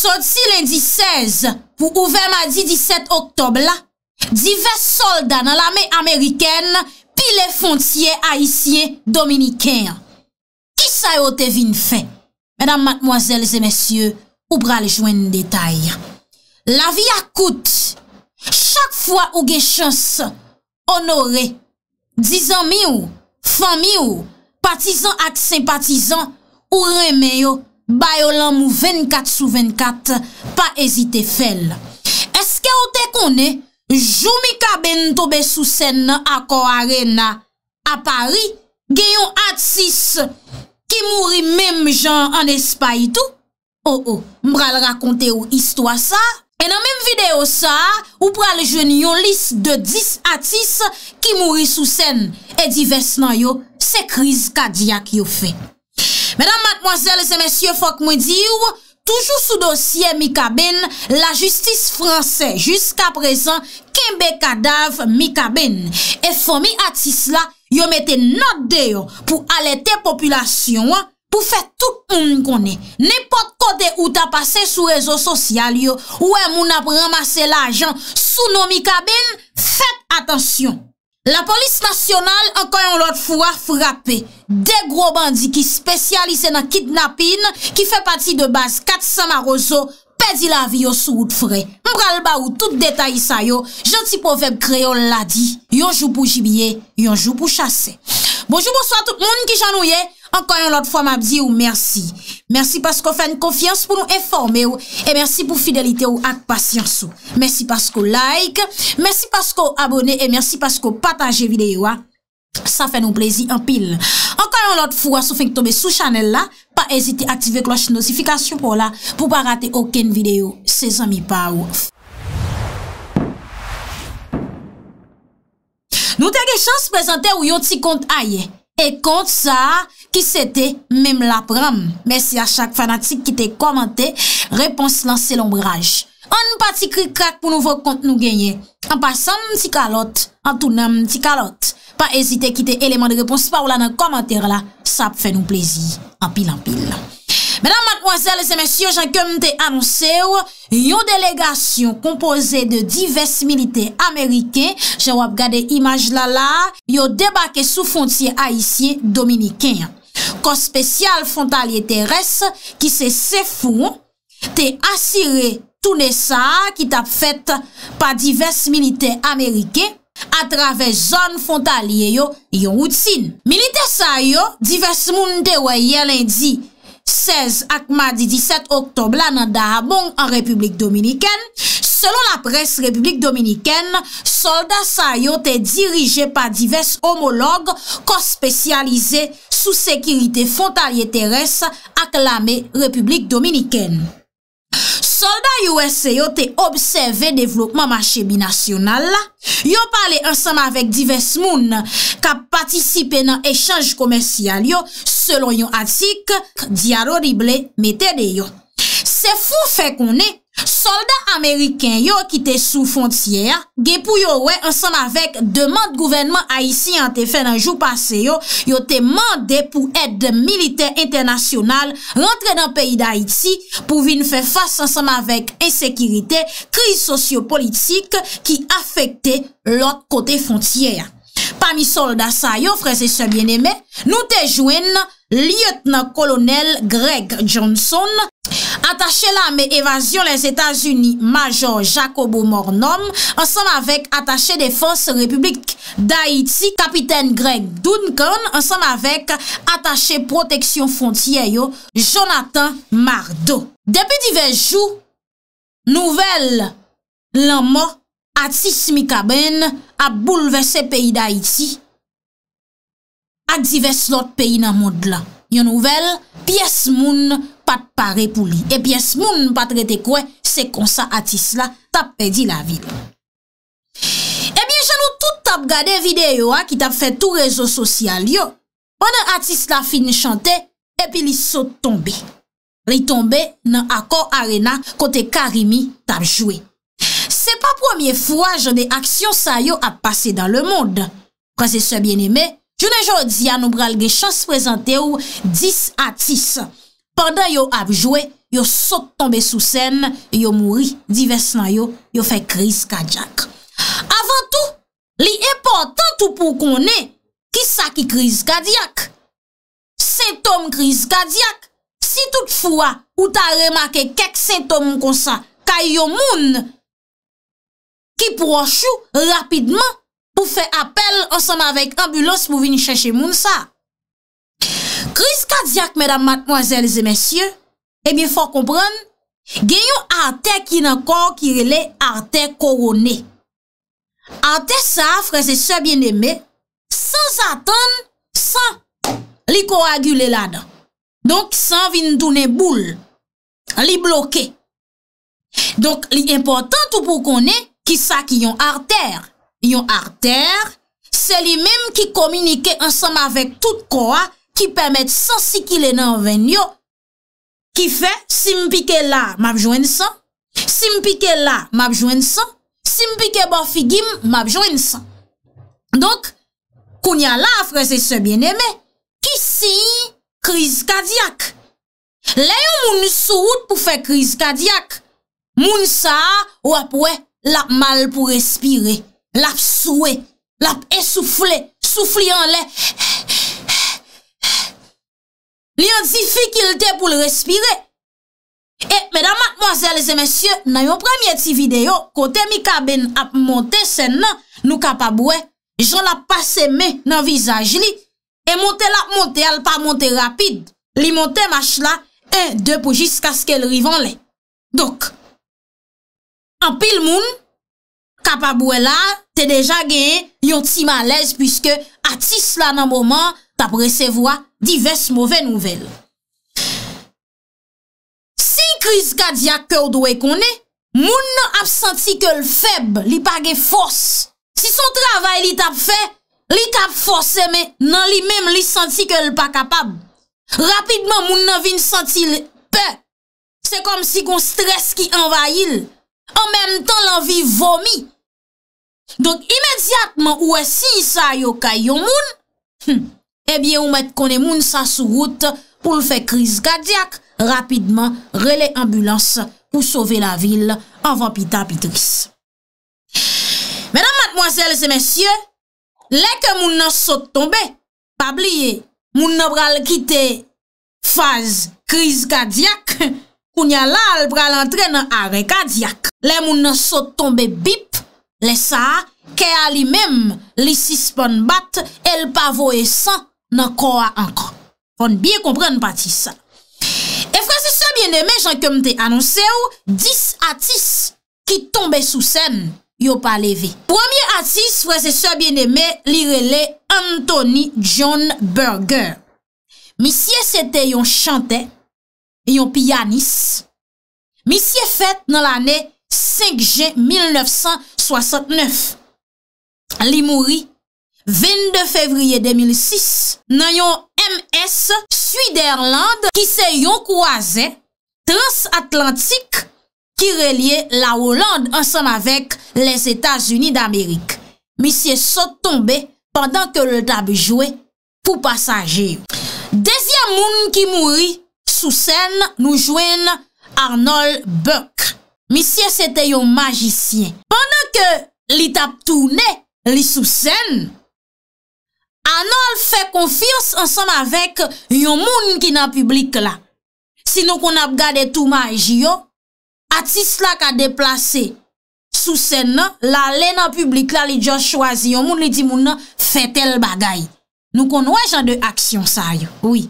Sot si lendi 16 pou ouve madi 17 oktob la, divers soldat nan lame Ameriken, pi le fontye a isye Dominiken. Ki sa yo te vin fe? Medan matmoazel zè mesye ou bra le jwen n detay. La vi akout, chak fwa ou gen chans, onore, dizan mi ou, fan mi ou, patizan ak sempatizan, ou reme yo, Bayo lan mou 24 sou 24, pa ezite fel. Eske ou te kone, jou mi ka ben tobe sou sen akor arena a Pari, gen yon atis ki mouri mem jan an espay tou? Ou ou, mbral rakonte ou histwa sa, en an mem video sa, ou pral jeni yon lis de 10 atis ki mouri sou sen, edi ves nan yo se kriz kadiak yo fe. Mèdam matmoazèles e mèsyè fòk mwen di ou, toujou sou dosye mi kabèn, la justis fransè, jysk apresan, kembe kadav mi kabèn. E fò mi atis la, yo mette not de yo pou alète populasyon, pou fè tout moun konè. Nèpot kote ou ta pase sou rezo sosyal yo, ou moun ap ramase la jan sou nou mi kabèn, fèp atansyon. La polis nasyonal anka yon lot fwa frape De gro bandi ki spesyalise nan kidnapin Ki fe pati de baz 400 maroso Pedi la vi yo sou wout fre Mbral ba ou tout detay sa yo Janti poveb kreyon la di Yon jou pou jibye, yon jou pou chase Bojoubo swa tout moun ki janouye Ankon yon lot fwa m ap di ou mersi. Mersi paskou fè n konfians pou nou eforme ou. E mersi pou fidelite ou ak pasyans ou. Mersi paskou like. Mersi paskou abone e mersi paskou pataje videyo a. Sa fè nou plezi an pil. Ankon yon lot fwa sou fè n k tombe sou chanel la. Pa ezite aktive kloche notifikasyon pou la. Pou pa rate oken videyo. Se zami pa ou. Nou te ge chans prezante ou yon ti kont a ye. E kont sa ki sete mem la pram. Mersi a chak fanatik ki te komante, repons lan se lombraj. An nou pati krik krak pou nou vok kont nou genye. An pasan mti kalot, an tou nan mti kalot. Pan ezite ki te eleman de repons pa ou la nan komante la, sa pfe nou plezi. An pil an pil. Madame, mademoiselles et messieurs, j'incompte annonce ou, yon delegation kompose de divers milite amerikè, j'en wap gade imaj lala, yon debake sou fontie haïsie dominikè. Kon spesyal fontalie teres, ki se sefou, te asire toune sa, ki tap fète pa divers milite amerikè, a trave zon fontalie yo yon oudsin. Milite sa yo, divers moun de wè yel indi, 16 akmadi 17 oktob lanan da abon an Republik Dominiken. Selon la pres Republik Dominiken, soldat sa yote dirije pa divers homolog kon spesyalize sou sekirite fontalye teres ak lame Republik Dominiken. soldat yon wese yo te obseve devlokman machè binasyonal la, yon pale ansan avèk divers moun ka patisipe nan echange komersyal yo selon yon atik diarorible metè de yo. Se foun fèk ou ne, Soldat Ameriken yo ki te sou fontyer, gepou yo we ansan avèk demand gouvernement Aïti yon te fè nan jou pase yo, yo te mandè pou et de militer internasyonal rentre nan peyi d'Aïti pou vin fè fass ansan avèk ensekiritè kriz sosyo-politik ki afèkte lòk kote fontyer. Pamis soldat sa yo, frèze se bien emè, nou te jwen liyetnan kolonel Greg Johnson atache la me evasyon les Etats-Unis, Major Jacobo Mornom, ansam avek atache Defense Republike d'Haïti, Kapiten Greg Duncan, ansam avek atache Protection Frontier yo, Jonathan Mardo. Depi di vejou, nouvel lama atis mi kaben a bouleve se peyi d'Haïti, ak di vej lot peyi nan mod la. Yo nouvel piyes moun, Pat pare pou li. Epi es moun nou pat rete kwen, se konsa atis la tap pedi la vil. Ebyen jan nou tout tap gade videyo a ki tap fe tou rezo sosyal yo. O nan atis la fin chante, epi li sot tombe. Li tombe nan akor arena kote karimi tap jwe. Se pa pwemye fwa, jwene aksyon sa yo ap pase dan le moun. Kwa se se bieneme, jwene jwodi anou bral ge chans prezante ou dis atis anou. Kanda yo apjwe, yo sot tombe sou sen, yo mouri, divers nan yo, yo fe kriz kadyak. Avantou, li epotant ou pou konen, ki sa ki kriz kadyak? Sentom kriz kadyak? Si tout fwa ou ta remarke kek sentom kon sa, ka yo moun ki pronshou rapidman pou fe apel ansan avèk ambulans pou vin chèche moun sa. Rizk a diak, mèdam matmoazèl zè mèsyè, e eh bin fò komprèn, gen yon arte ki nan kò kire lè arte koronè. Arte sa, freze sè bienemè, san zaten, san li kò agilè lè nan. Donk san vin dounè boul, li blokè. Donk li impotant ou pou konè, ki sa ki yon arter. Yon arter, se li mèm ki kominike ansèm avèk tout kò a, Ki pemet san si ki le nan ven yo Ki fe, si mpike la, map jwen san Si mpike la, map jwen san Si mpike bo figim, map jwen san Donk, kounya la, frese se bieneme Ki si, kriz kadiak Le yo moun souwout pou fe kriz kadiak Moun sa, wap we, lap mal pou respire Lap souwe, lap esoufle, soufli anle li yon difikilte pou l respire. E, medan, madmoazèl, lèzè, mèsyè, nan yon premye ti video, kote mi kaben ap monte sen nan nou kapabouè, joun ap pase mè nan vizaj li, e monte la ap monte, al pa monte rapide, li monte mèch la, un, dè pou jis kaskèl rivan lè. Dok, an pil moun, kapabouè la, te deja gen yon ti malez, pwiske atis la nan mouman, ap resevwa divers mouve nouvel. Si kriz kadi ak kèw dwe konè, moun nan ap santi ke l feb li page fos. Si son travay li tap fe, li tap fos eme nan li mèm li santi ke l pa kapab. Rapidman moun nan vin santi l pe. Se kom si kon stres ki envayil. An menm tan lan vi vomi. Donk imediatman wè e si sa yo kay yo moun, hmm, ebyen ou met konen moun sa sou gout pou l fè kriz gadiak, rapidman rele ambulans pou sove la vil anvanpita apitris. Menan matmoazel se mensyen, le ke moun nan sot tombe, pabliye, moun nan pral kite faz kriz gadiak, kounya la al pral antrenan are gadiak. Le moun nan sot tombe bip, le sa, ke a li mem, li sis pon bat, el pavo e san, nan kwa ankon. Fon biye kompren pati sa. E frasesor bieneme, jan kem te anonse ou, dis atis ki tombe sou sen yo pa leve. Premier atis, frasesor bieneme, li rele Anthony John Berger. Misye sete yon chante, yon pianis. Misye fet nan lane 5G 1969. Li mouri 22 fevriye 2006, nan yon MS Suid-Irlande ki se yon kouazen transatlantik ki relye la Hollande ansan avek les Etats-Unis d'Amerik. Misye sot tombe pandan ke le tabi jwe pou pasajer. Dezyan moun ki mouri, sousen nou jwen Arnold Burke. Misye se te yon majisyen. Anon al fe konfiyons ansam avek yon moun ki nan publik la. Sinon kon ap gade touma aji yo, atis la ka deplase sou sen nan, la le nan publik la li djo chwazi, yon moun li di moun nan, fe tel bagay. Nou kon wajan de aksyon sa yo, ouy.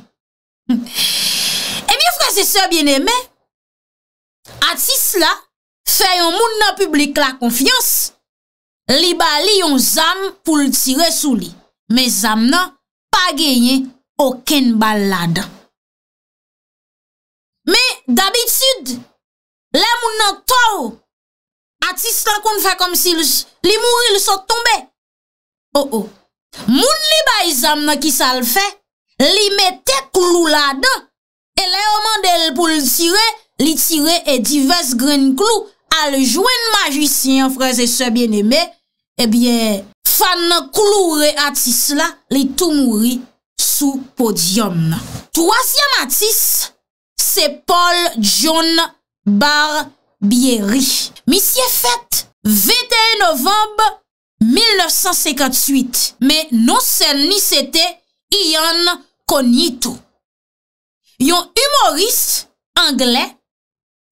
Ebyen frasese bien eme, atis la fe yon moun nan publik la konfiyons, li bali yon zan pou li tire sou li. Me zam nan pa genyen oken bal ladan. Me d'abitude, le moun nan tou, atis la kon fè kom si li mouri li sot tombe. Oh oh. Moun li bay zam nan ki sal fè, li mette kou rou ladan, e le oman del pou li tire, li tire e divers gren klu, al jwen majwisyen freze se bien eme, Ebyen, eh fan koulou re atis la, li tou mouri sou podyon. Troasyam atis, se Paul John Barbieri. Mi siye fet, 21 Nov 1958, me non sen ni sete, iyon konyi tou. Yon humoris angle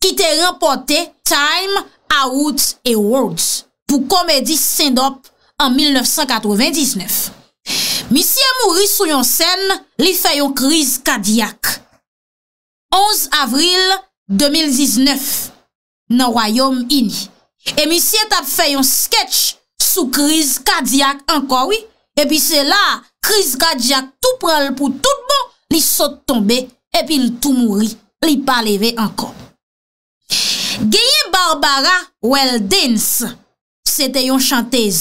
ki te rempote Time Out Awards. pou komedi Saint-Dope en 1999. Misye mouri sou yon sen, li fè yon kriz kadiak. 11 avril 2019, nan rayom ini. E misye tap fè yon sketch sou kriz kadiak anko, epi se la, kriz kadiak tout pral pou tout bon, li sot tombe, epi l tout mouri, li paleve anko. Geyen Barbara Weldens, se te yon chantez.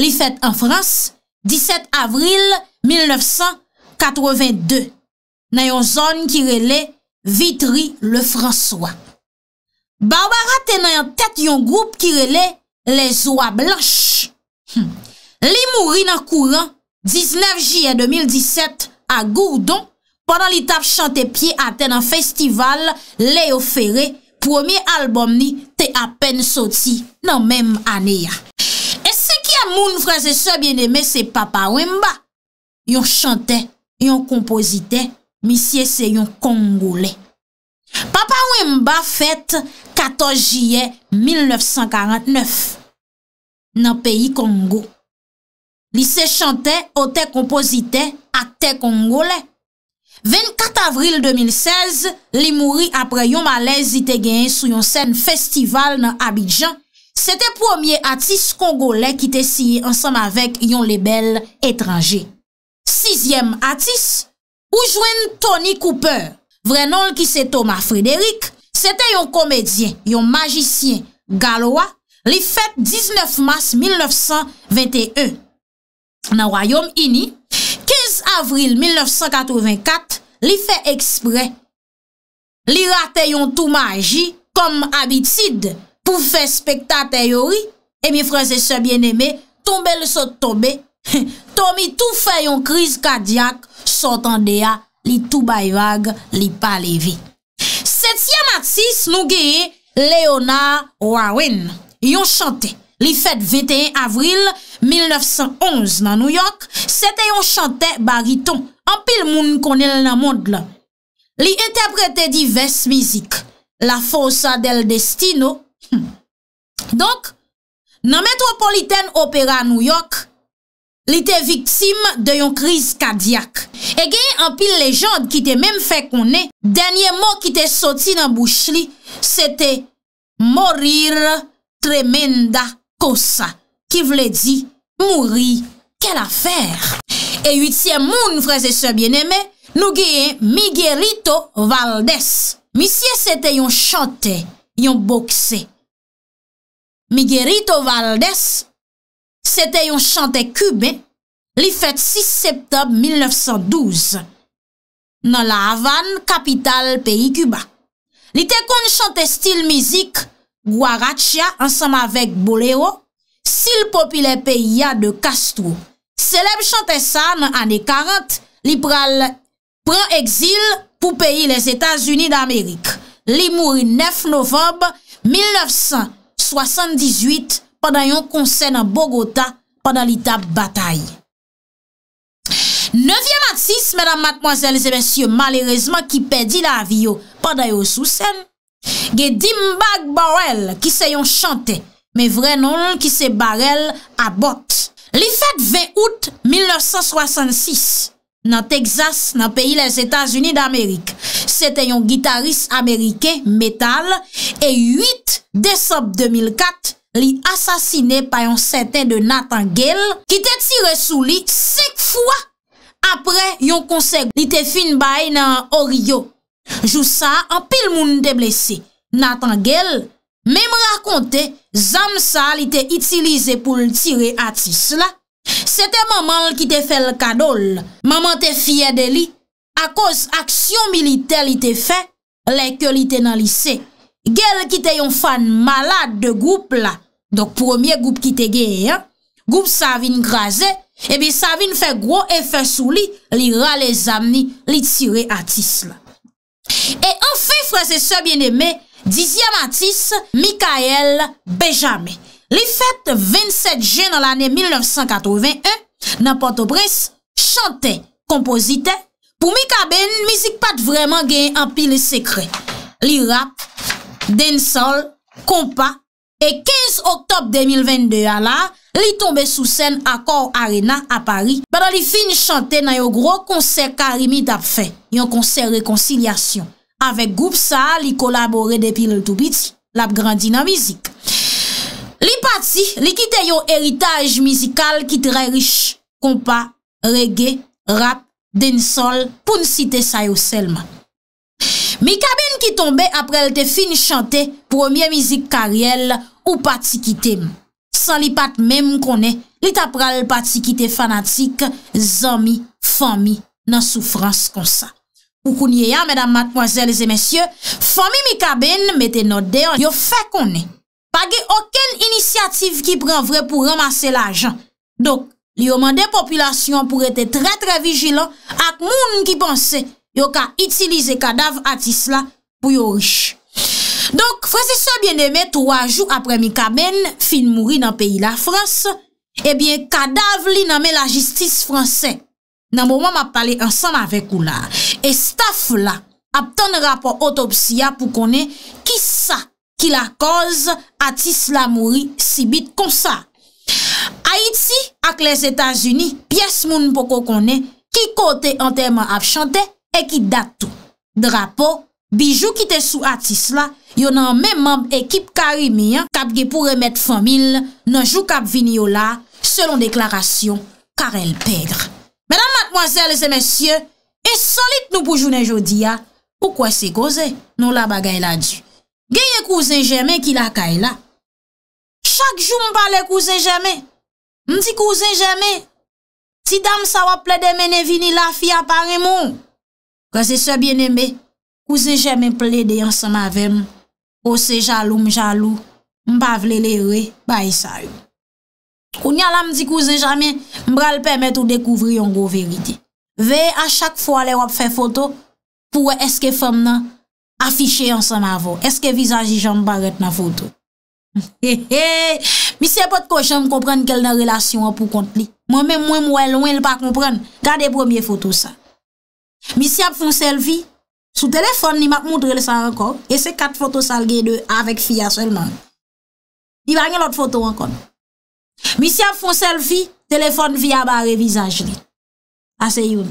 Li fèt an Frans, 17 avril 1982, nan yon zon ki rele Vitry le François. Barbara te nan yon tèt yon group ki rele Le Zoua Blanche. Li mouri nan kouran, 19 jaye 2017, a Gourdon, pandan li tap chante pie a ten an festival le ofere Promi albom ni te apen soti nan menm aneya. E se ki a moun fraze se bieneme se Papa Wimba. Yon chante, yon kompozite, misye se yon Kongole. Papa Wimba fète 14 jye 1949 nan peyi Kongo. Li se chante, o te kompozite, a te Kongole. 24 avril 2016, li mouri apre yon malez ite gen sou yon sen festival nan Abidjan, se te pwomye atis kongole ki te siye ansam avek yon lebel etranje. Sizyem atis, ou jwen Tony Cooper, vrenol ki se Thomas Friderik, se te yon komedien, yon magicien galwa li fet 19 mars 1921 nan rayom ini, Avril 1984, li fe ekspre. Li rate yon tou magi kom abitid pou fe spekta teyori. E mi freze se bieneme, tombe le sot tobe. Tomi tou fe yon kriz kadiak, sotan deya li tou bayvag li palevi. Setyem atis nou geye, Leona Wawin. Yon chante, li fet 21 avril 1984. 1911 nan Nouyok, se te yon chante bariton, anpil moun konel nan mod la. Li interprete di ves mizik, la fosa del destino. Hm. Donk, nan metropoliten opera Nouyok, li te viktim de yon kriz kadiak. E gen anpil lejand ki te menm fe konen, denye moun ki te soti nan bouch li, se te morir tremenda kosa. Ki vle di, mouri, ke la fèr. E 8è moun, freze se bien eme, nou geye Migerito Valdez. Misye sete yon chante, yon bokse. Migerito Valdez sete yon chante kube, li fèt 6 septob 1912. Nan la Havan, kapital peyi kuba. Li te kon chante stil mizik, Guarachia, ansama vek boleo. Sil popile peyi ya de kastro. Seleb chante san, ane 40, li pral pran eksil pou peyi les Etats-Unis d'Amerik. Li mouri 9 novembe 1978 padayon konsen an Bogota padayon lita batay. 9e matis, mèdam matmoazèl, zè mèsyè, malérezman ki pedi la aviyo padayon sou sen, ge Dimba Gbarel ki seyon chante mè vrenon ki se barel a bot. Li fet ve out 1966 nan Texas, nan peyi les Etats-Unis d'Amerik. Se te yon gitaris Amerike metal e 8 désob 2004 li asasine pa yon seten de Nathan Gale ki te tire sou li sek fwa apre yon konsek li te fin bay nan Oreo jou sa an pil moun de blese. Nathan Gale Mem rakonte, zamsa li te itilize pou li tire atis la. Sete maman li ki te fe l kadol. Maman te fye de li. A koz aksyon militer li te fe, leke li te nan lise. Gel ki te yon fan malade de goup la. Dok, promye goup ki te geyen. Goup sa vin graze. E bi sa vin fe gro e fe sou li. Li ra le zami, li tire atis la. E anfi, frase se bieneme, Dizia Matisse, Mikael, Benjamin. Li fèt 27 jè nan l'anè 1981, nan Port-au-Bresse, chante, kompozite. Pou mi kaben, mizik pat vreman gen an pi li sekre. Li rap, den sol, kompa, e 15 oktob 2022 ala, li tombe sou sèn akor Arena a Paris. Bè nan li fin chante nan yo gro konser Karimi dap fè, yon konser Rekonsilyasyon. Avek goup sa li kolabore depil l toubit, lap grandin an mizik. Li pati, li kite yo eritaj mizikal ki tre rish, kompa, regge, rap, den sol, pou n site sayo selman. Mi kabin ki tombe apre l te fin chante, promye mizik kariel, ou pati kite. San li pati mem konen, li tapra l pati kite fanatik, zami, fami, nan soufrans kon sa. Poukounye ya, mèdam matmoazèles e mèsyè, fòmi mi kaben metè nou deyon yo fè konè. Pagè oken inisiativ ki pran vre pou ramase la jan. Dok, li yo mandè populasyon pou rete trè trè vijilan ak moun ki panse yo ka itilize kadav atis la pou yo riche. Dok, fòse sò bèn demè, 3 jou apre mi kaben fin mouri eh nan peyi la Frans, ebyen kadav li nanmè la jistis Fransè. nan mouman map pale ansan avek ou la e staf la ap ton rapor otopsiya pou konen ki sa ki la koz Atis la mouri si bit kon sa Haiti ak les Etats-Unis pias moun pou konen ki kote anterman ap chante e ki datou drapo, bijou ki te sou Atis la yon nan men mamb ekip karimi kap ge pou remet famil nan jou kap vini yo la selon deklarasyon karel pedre Mèdam matmoazèl se mèsyè, e solit nou pou jounen jodi ya, pou kwa se kouze nou la bagay la di. Genye kouze jèmè ki la kay la. Chak jou mpale kouze jèmè, mdi kouze jèmè, si dam sa wap plèdè mène vini la fi apare moun. Kwa se se bienèmè, kouze jèmè plèdè yon se mavem, ou oh, se jalou mjalou, mpavle le re bay sa yon. Koun ya la m di kouze jame m bral pemet ou dekouvri yon gwo verite. Ve a chak fwa le wap fe foto pou eske fem nan afiche yon san avon. Eske vizaj di jan barret nan foto. Mi se apot kouche m kompren kelle nan relasyon apou kont li. Mwen men mwen mwen lwen l pa kompren. Kade premier foto sa. Mi se ap foun selvi. Sou telefon ni map moudre le san ankon. E se kat foto salge de avek fya selman. Li bagen lot foto ankon. Mi si ap fon selfie, telefon fi a bare vizaj li. Ase yon.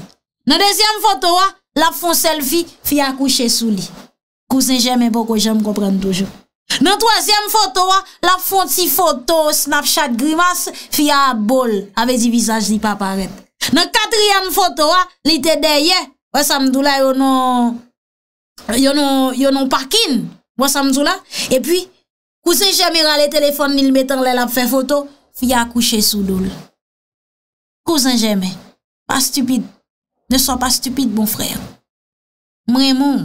Nan dezyen foto wa, lap fon selfie, fi a kouche sou li. Kou se jeme pou kou jem kompren toujou. Nan tozyen foto wa, lap fon ti foto snapchat grivas, fi a bol, ave di vizaj li pa paret. Nan katryen foto wa, li te deye, wosamdou la yonon, yonon, yonon parkin, wosamdou la. E pi, kou se jeme rale telefon ni l metan lè lap fe foto, Fi akouche sou dole. Kouzen jeme. Pas stupide. Ne so pas stupide bon frè. Mremon.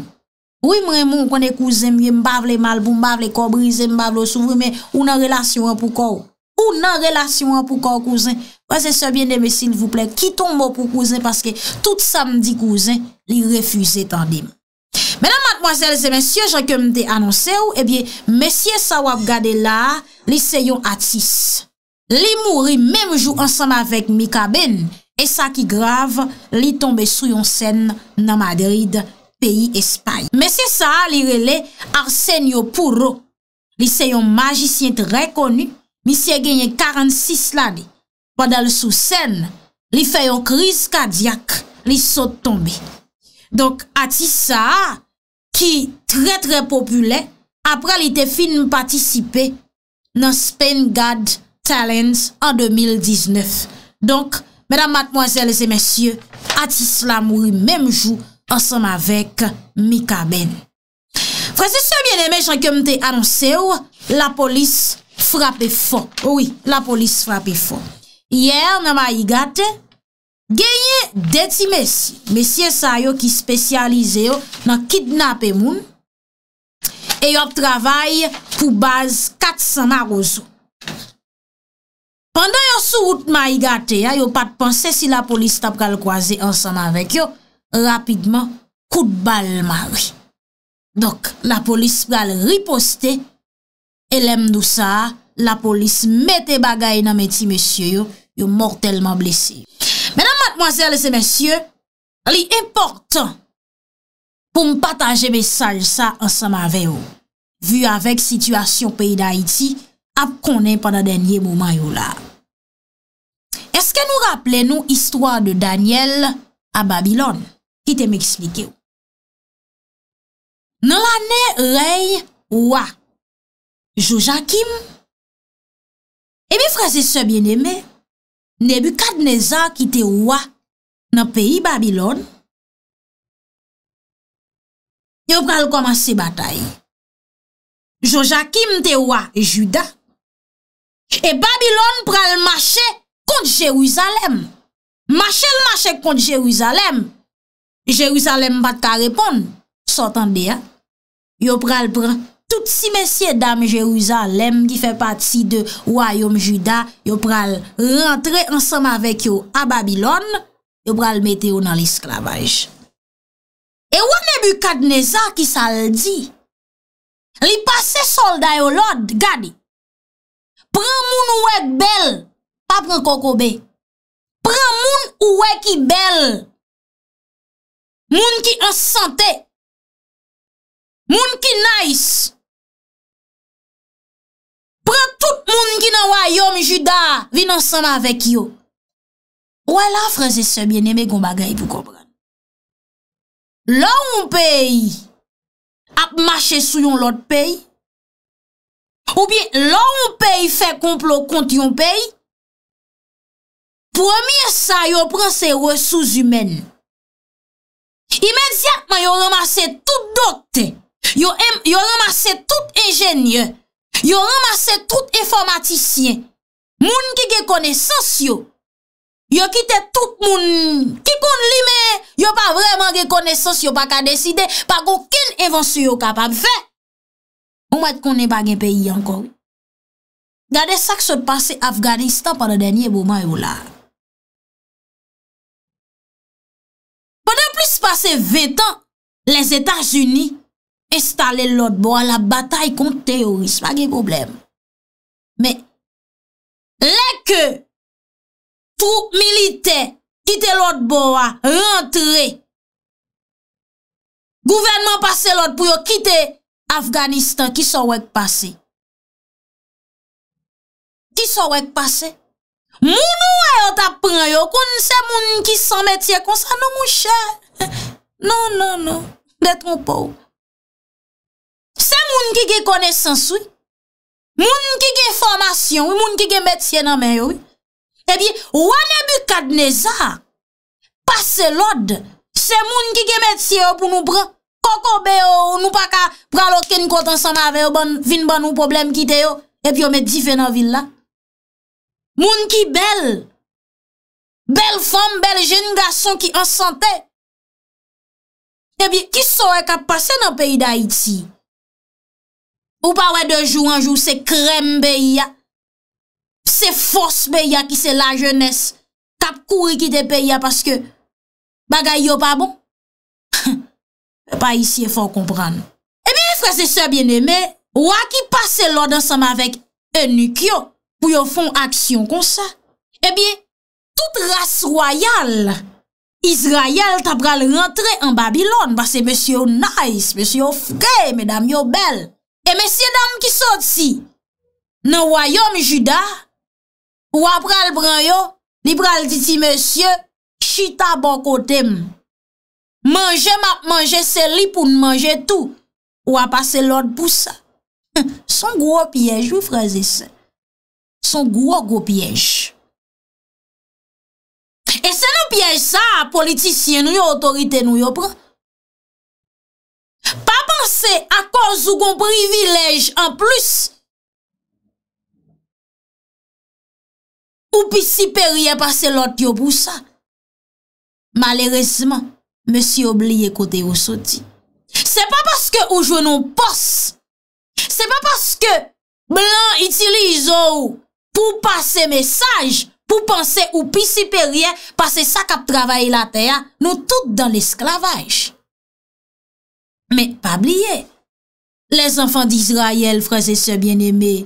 Oui mremon kwenè kouzen mbav le mal, bon mbav le kor, brise mbav lo sou, mwen ou nan relasyon an pou kor. Ou nan relasyon an pou kor kouzen. Kwenè sebyen deme sile vouplek. Kiton mwen pou kouzen paske tout samdi kouzen li refuse tan dim. Mènam matmoazèl zè mèsyè, jè ke mte anonse ou, eh mèsyè sa wap gade la, li seyon atis. Li mouri mèm jou ansan avèk Mikaben. E sa ki grav, li tombe sou yon sen nan Madrid, peyi Espany. Mè se sa li rele Arsenio Puro. Li se yon majisyen tre konu. Mi se genye 46 lani. Wadal sou sen, li fè yon kriz kadiak. Li sot tombe. Donk ati sa ki tre tre popule. Apre li te fin m patisipe nan Spain Gaudi. Talents an 2019. Donk, mèdam matmoazèles e mèsyè, Atis Lamouri mèmjou ansan avèk Mika Ben. Fransè se mènen mè chanke mte anonse ou, la polis frapè fon. Ouwi, la polis frapè fon. Yè, nan ma yigate, genye deti mèsyè, mèsyè sa yo ki spesyalize yo nan kidnapè moun, eyop travay pou baz katsan arouzou. Pendan yo sou wout ma yi gate, yo pat panse si la polis tap kal kwaze ansanman vek yo, rapidman, kout bal ma wè. Dok, la polis kal riposte, e lem dousa, la polis mette bagay nan meti mesye yo, yo mortelman blese. Menan matmoazèr lese mesye, li importan pou m pataje mesaj sa ansanman vek yo, vu avèk situasyon peyi da iti, ap konen pwanda denye mouman yo la. Eske nou rappele nou istwa de Daniel a Babylon, ki te m'ekslike ou? Nan la ne rey wwa, Jojakim, e mi fraze se bieneme, nebu kat neza ki te wwa nan peyi Babylon, yo pral koman se batay. Jojakim te wwa, juda, E Babilon pral mache kont Jeruzalem. Mache l mache kont Jeruzalem. Jeruzalem bat ka repon. Sotande ya. Yo pral pran tout si mesye dam Jeruzalem ki fe pati de wayom juda. Yo pral rentre ansama vek yo a Babilon. Yo pral mete yo nan li sklavaj. E wane bu Kadneza ki sa l di. Li pase solday o lod. Gadi. Pren moun ouwek bel, pa pren kokobe. Pren moun ouwek ki bel, moun ki ansante, moun ki nais. Pren tout moun ki nanwa yon jida, vin ansama vek yo. Ouwe la franze sebyen, neme gomba gay pou kompran. La ou pey ap mache sou yon lot pey, Ou biye, lò ou pey fè komplo konti ou pey, premye sa yo pran se resouz yomen. Imenzyatman yo ramase tout dokte, yo ramase tout enjenye, yo ramase tout informaticyen, moun ki gekone sos yo, yo kite tout moun ki kon li men, yo pa vreman gekone sos yo pa ka deside, pa kon ken evansyo yo kapab fè. Mwen mwen konen pa gen peyi ankon. Gade sak se passe Afganistan pa de denye bouman yon e la. Pa de plus passe 20 an les Etats-Unis installe l'Odboa la bataye kont terorisme. Pa gen problem. Me, leke trou milite kite l'Odboa rentre gouvernement passe l'Odboa kite Afganistan ki so wèk pase. Ki so wèk pase. Moun ou a yo tap pran yo, kon se moun ki san metye, kon sa nou moun chè. Non, non, non. Net moun pou. Se moun ki ge kone sens wè. Moun ki ge formasyon, moun ki ge metye nan men yo wè. E eh bi, wane bu kad neza. Pase lode. Se moun ki ge metye yo pou nou pran. Koko be yo ou nou pa ka pralokin kontan san ave yo bon, vin ban ou problem ki te yo, epi yo me di fe nan vil la. Moun ki bel, bel fom, bel jen gason ki ansante, epi ki so e kap pase nan peyi da iti? Ou pa we de jou an jou se krem be ya, se fos be ya ki se la jenes, kap kuri ki te pe ya paske bagay yo pa bon? pa isye fò kompran. Ebyen, frase se bien eme, wak ki pase lò dansama vek enikyo, pou yo fon aksyon kon sa, ebyen, eh tout rase royale, izrayal, ta pral rentre an Babylon, basse monsi yo nice, monsi yo fke, mè dam yo bel, e monsi yo dam ki sòd si, nan wayom juda, wap pral pran yo, li pral diti monsi yo, chita bokotem. manje manje se li pou nan manje tou, ou a pase lout pou sa. Son gwo piyej, ou fraze se? Son gwo gwo piyej. E se nou piyej sa, politisyen nou yo otorite nou yo pran. Pa panse a koz ou gon privilej an plus. Ou pi si peri a pase lout yo pou sa. Malerezman. Mè si oubliye kote ou soti. Se pa paske ou jounon pos. Se pa paske blan itilizo pou pase mesaj. Pou pase ou pisipe ryen. Pase sa kap travaye la teya. Nou tout dan esklavaj. Mè pa bliye. Les anfan di Israel fraze se bien eme.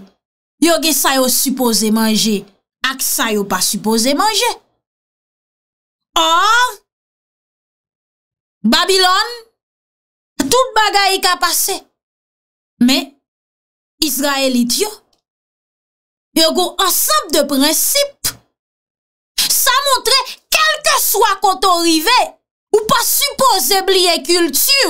Yo ge sa yo suppose manje. Ak sa yo pa suppose manje. Or. Babilon, tout bagayik a pase. Me, Israelidyo, yo go ansap de prinsip, sa montre kelke swa koto rive, ou pa suppose bliye kultu,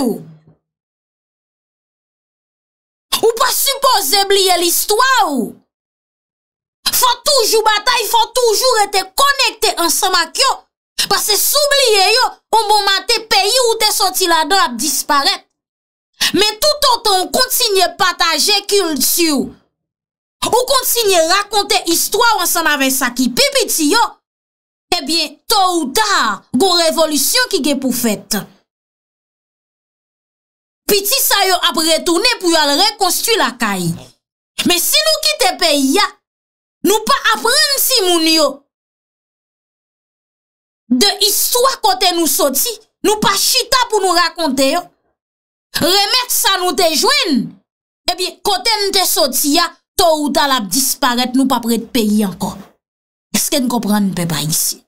ou pa suppose bliye listwa, ou pa suppose bliye kultu, fò toujou batay, fò toujou ete konekte ansama kyo, Pasè soubliye yo, ou mouman te peyi ou te soti la do ap disparet. Men tout anton kontinye pataje kulti yo. Ou kontinye rakonte istwa wansan aven sa ki. Pi piti yo, ebyen tou da go revolusyon ki ge pou fet. Piti sa yo ap retounen pou yal rekonstu la kayi. Men si nou kite peyi ya, nou pa apren si moun yo. De iswa kote nou soti, nou pa chita pou nou rakonte yo. Remet sa nou te jwen. Ebi, kote nou te soti ya, to ou tal ap disparet, nou pa pre te peyi anko. Eske nou kopran nou pe pa isi.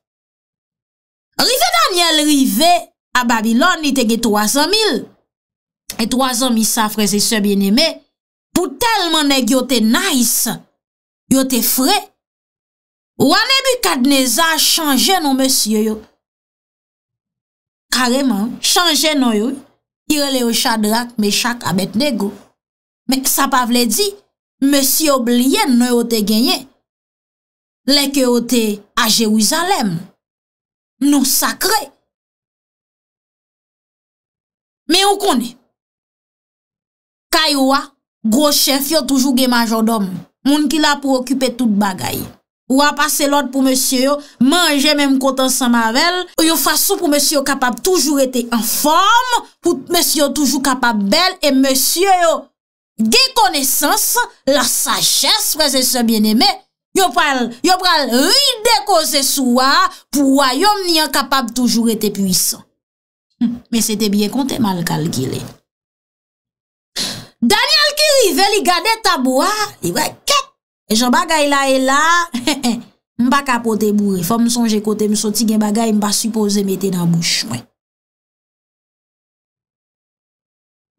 Rive Daniel rive a Babylon, ite ge 300 mil. E 300 mil sa freze se bieneme, pou telman neg yo te nais, yo te fre. Wane bi kad ne za chanje nou monsi yo yo. Kareman, chanje nou yo yo. I rele yo chadrak me chak abet nego. Mek sa pa vle di, monsi yo blyen nou yo te genye. Lek yo yo te a Jewizalem. Nou sakre. Me ou koni? Kaywa, grochef yo toujou gen majodom. Moun ki la pou okype tout bagayi. Ou a pase lot pou monsye yo manje menm kontan sa mavel. Ou yo fason pou monsye yo kapab toujou ete en form. Pou monsye yo toujou kapab bel. E monsye yo ge konesans la sagesse prese se bieneme. Yo pral ri dekose sou wa pou wa yon ni an kapab toujou ete puisan. Men se te bie konte mal kal gile. Daniel ki rive li gade taboua e jamba ga ila ila Eh, eh, m pa kapote bouri, fò m sonje kote m soti gen bagay, m pa suppose mette nan bouch mwen.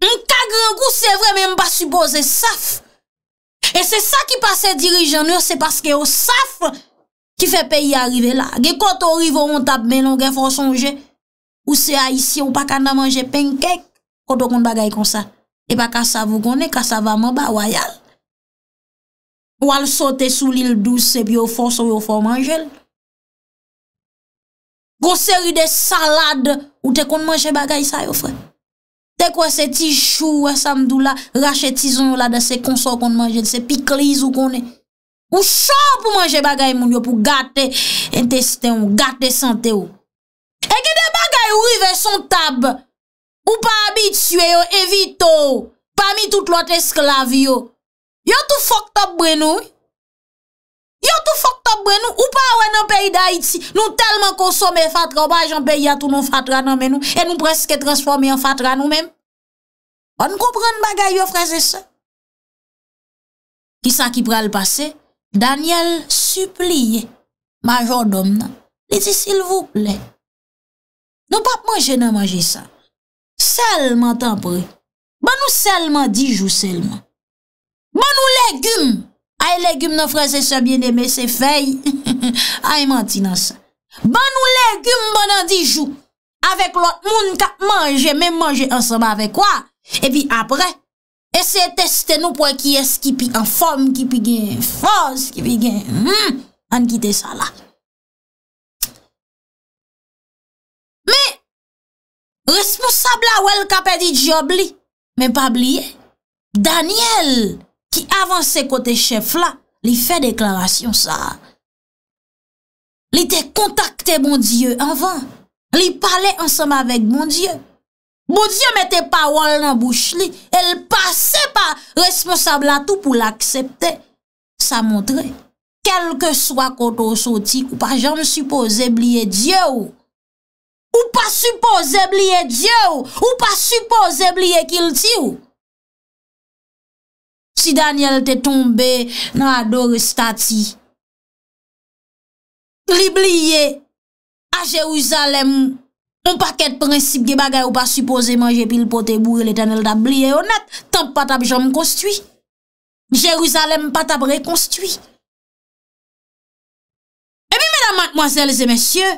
M ka grangou, se vremen, m pa suppose saf. E se sa ki pase dirijan nou, se paske o saf ki fe peyi arrive la. Ge koto rivo, m tap menon, gen fò sonje, ou se a isi, m pa kanda manje penkek, koto kont bagay kon sa. E pa kasa vokone, kasa vaman ba wayal. Ou al sote sou l'il douze sebi yo foso yo fò manjèl. Gòseri de salade ou te kon manjè bagay sa yo fè. Te kwa se ti chou ou samdou la, rache ti zon yo la de se konsò kon manjèl, se pikliz ou konè. Ou chò pou manjè bagay moun yo pou gate enteste yo, gate sente yo. E gè de bagay ou rive son tab, ou pa abitue yo evito, pa mi tout lot esklav yo. Yo tou fok top bre nou? Yo tou fok top bre nou? Ou pa wè nan peyi da Haiti? Nou telman konsome fatra, wè jen peyi yatou nan fatra nan menou? E nou preske transforme yon fatra nou menou? O nou kompren bagay yo freze se? Ki sa ki prel pase? Daniel supliye majon dom nan. Li di sil vou ple? Nou pap manje nan manje sa. Selman tan pre. Ban nou selman di jou selman. Legume, ay legume nan franse se bien eme se fey, ay manti nan sa. Ban nou legume banan di jou, avek lot moun ka manje, men manje anseba avek wak. E pi apre, ese testen nou pou ek ye skipi an fom, skipi gen fos, skipi gen mou, an kite sa la. Me, responsable a wel kapè di job li, men pa bli, Daniel. Ki avan se kote chef la, li fe deklarasyon sa. Li te kontakte bon Diyo anvan. Li pale ansanm avek bon Diyo. Bon Diyo mete pa wal nan bouch li. El pase pa responsable la tou pou l'aksepte. Sa montre, kelke swa koto sou ti, ou pa janm suppose bliye Diyo. Ou pa suppose bliye Diyo. Ou pa suppose bliye kil ti ou. si Daniel te tombe nan ador stati. Li bliye a Jerusalem, an pa ket prinsip ge bagay ou pa supose manje pil pote, bourre le tanel da bliye, onat, tan patab jom konstwi, Jerusalem patab rekonstwi. E mi, medan matmoazelze, mesye,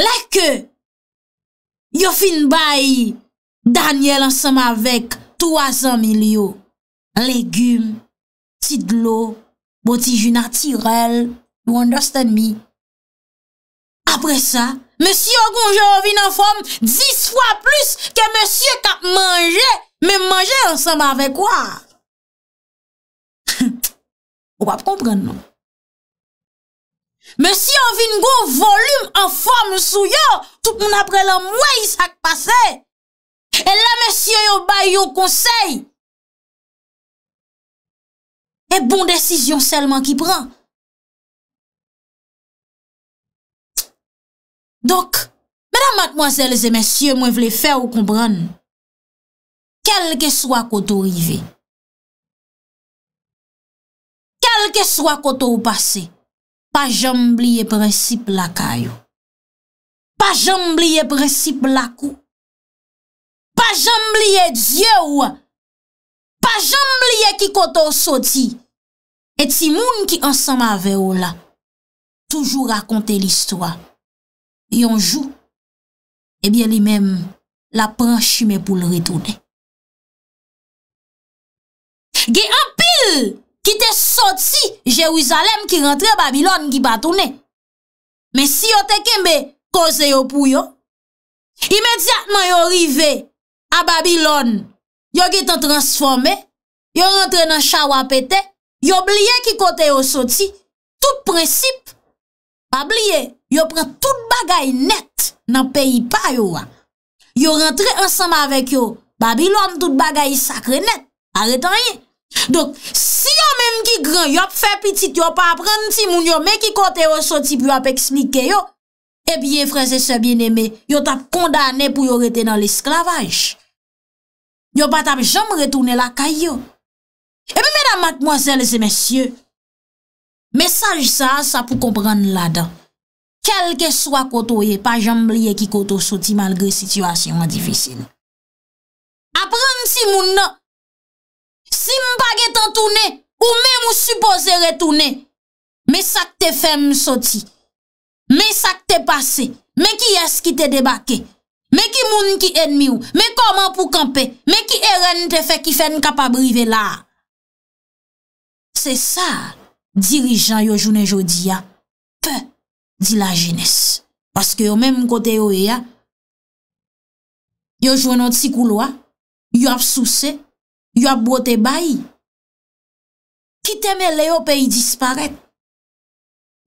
lek yo fin bayi Daniel ansam avek, toazan mi liyo. legume, tit glou, botijou natirel, ou understand mi. Apre sa, monsi yo konje yo vin an fom dis fwa plus ke monsi yo kap manje, men manje ansanman vek wak. Ou wap kompren nou. Monsi yo vin go volum an fom sou yo, tout moun apre lan mwen isak pase. E la monsi yo yo bay yo konsey, E bon desisyon selman ki pran. Dok, mèdam matmoazèles e mèsyè, mwen vle fè ou kompran, kelke swa koto rive, kelke swa koto ou pase, pa jamb liye prinsip lakay ou, pa jamb liye prinsip lakou, pa jamb liye dzyè ou an, pa jamb liye ki koto soti, et si moun ki ansan ma ve o la, toujou rakonte l'istwa, yon jou, e bie li mem la pran chime pou l'retounen. Ge an pil ki te soti, Jerusalem ki rentre Babylon gibatounen, men si yo tekeme koze yo pou yo, imediatman yo rive a Babylon, yo getan transforme, yo rentre nan chaw apete, yo bliye ki kote yo soti, tout prinsip, yo pren tout bagay net nan peyi pa yo an, yo rentre ansama avèk yo, Babylon tout bagay sakre net, arre tanye. Donk, si yo menm ki gran, yo pfe piti, yo pa apren ti moun, yo menm ki kote yo soti, pou yo ap eksmike yo, ebiye franse se bieneme, yo tap kondane pou yo rete nan l'esklavaj. yo pat ap jom retoune la kayo. E eh mi mèdam matmwazèl zè mèsyè, mè saj sa, sa pou kompran lada. Kelke swa koto ye, pa jom liye ki koto soti malgre situasyon an difisil. Aprende si moun nan, si m baget an toune, ou mè m w supose retoune, mè sak te fem soti, mè sak te pase, mè ki yas ki te debake, Mè ki moun ki enmi ou, mè koman pou kampe, mè ki eren te fek ki fen kapabrive la. Se sa, dirijan yo jounen jodi ya, pe di la jenese. Paske yo mèm kote yo e ya, yo jounen ti kouloa, yo ap souse, yo ap bote bayi. Ki teme le yo pe yi disparet.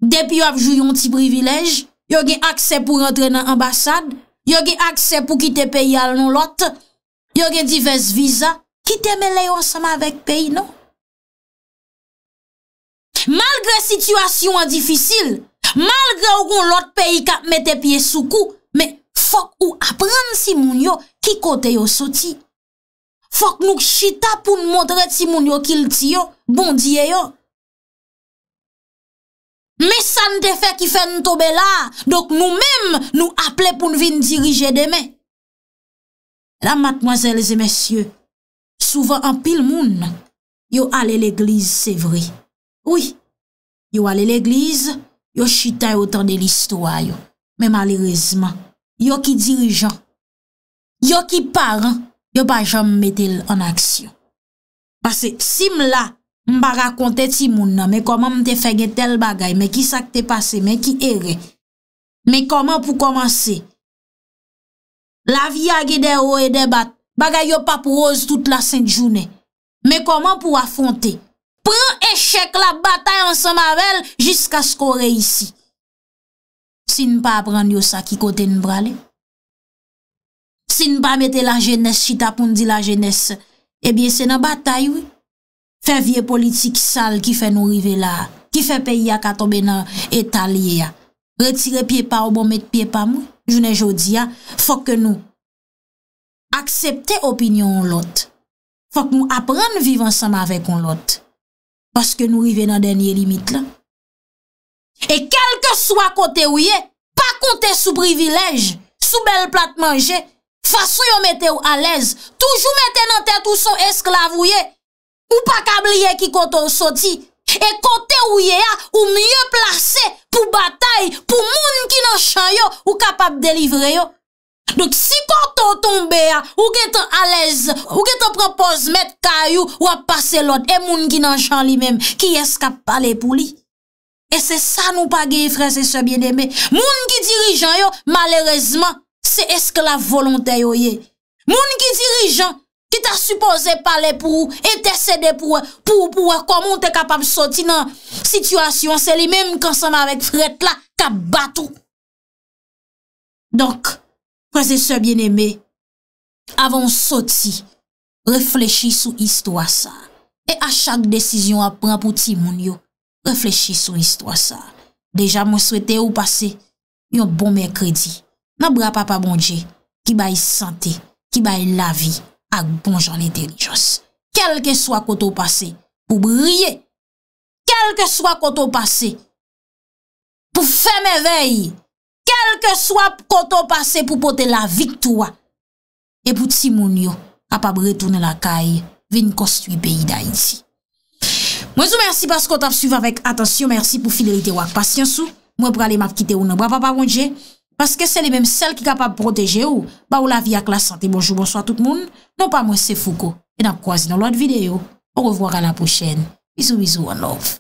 Depi yo ap jounen ti privilej, yo gen akse pou rentre nan ambasade. Yoge akse pou kite peyi al nou lot, yoge divez viza, kite me le yo ansama vek peyi nou. Malgre situasyon an difisil, malgre ou kon lot peyi ka mette pie sou kou, me fok ou apren si moun yo ki kote yo soti. Fok nou k chita pou moun dre ti moun yo kil ti yo, bon diye yo. Me san te fe ki fen tobe la, dok nou mem nou aple pou nou vin dirije deme. La matmozèles et mèsyè, souvan an pil moun, yo ale l'eglise, se vre. Ouye, yo ale l'eglise, yo chitay o tan de l'istowa yo. Me malerizman, yo ki dirijan, yo ki paran, yo pa jom metel an aksyon. Basè, sim la, m ba rakonte ti moun nan, me koman m te fege tel bagay, me ki sa ke te pase, me ki ere, me koman pou komanse, la viya ge de ou e de bat, bagay yo papou ose tout la sent jounen, me koman pou afronte, pren echec la batay an se mavel, jiska sko re isi, si n pa aprand yo sa ki kote n brale, si n pa mette la jenese, si tapoun di la jenese, ebyen eh se nan batay wè, Fè vie politik sal ki fè nou rive la. Ki fè peyi a katoube nan etal ye a. Retire pie pa ou bon met pie pa mou. Jounen jodi a. Fòk ke nou. Aksepte opinyon ou lot. Fòk mou apren vivansama avek ou lot. Paske nou rive nan denye limit la. E kelke swa kote ou ye. Pa kote sou privilej. Sou bel plat manje. Fòk sou yo mete ou alez. Toujou mete nan tèt ou sou esklav ou ye. Ou pa kabliye ki koto ou soti. E kote ou ye a, ou mye plase pou batay, pou moun ki nan chan yo, ou kapap delivre yo. Donk si koto ou tombe a, ou ke te aleze, ou ke te propose met kayou, ou a pase lot, e moun ki nan chan li mem, ki eskap pale pou li. E se sa nou pa geye frese se bieneme. Moun ki dirijan yo, malerezman, se eske la volontay yo ye. Moun ki dirijan. Ki ta suppose pale pou interceder pou pou pou. Koman te kapab soti nan sitwasyon. Se li menm konsan avet fret la. Ka batou. Donk. Prese se bieneme. Avan soti. Reflechi sou istwa sa. E a chak desisyon apren pou ti moun yo. Reflechi sou istwa sa. Deja mwen swete ou pase. Yon bon mekredi. Nan bra papa bonje. Ki bayi sante. Ki bayi lavi. ak bon jan l'intellijos. Kelke swa koto pase, pou briye. Kelke swa koto pase, pou fe me vey. Kelke swa koto pase, pou pote la viktwa. E pou ti moun yo, kapab retoune la kay, vin kostu yi peyi da in si. Mwen sou mersi paskot ap suyve avèk. Atansyon mersi pou fidelite wak pasyansou. Mwen prale maf kite ou nan. Wap ap avonje. Paske se li menm sel ki kapab proteje ou, ba ou la vi ak la sante. Bonjou, bonsoy a tout moun, non pa mwen se fouko. E nan kwa zi nan lot videyo. Ou revoar a la pochene. Bizou, bizou, an love.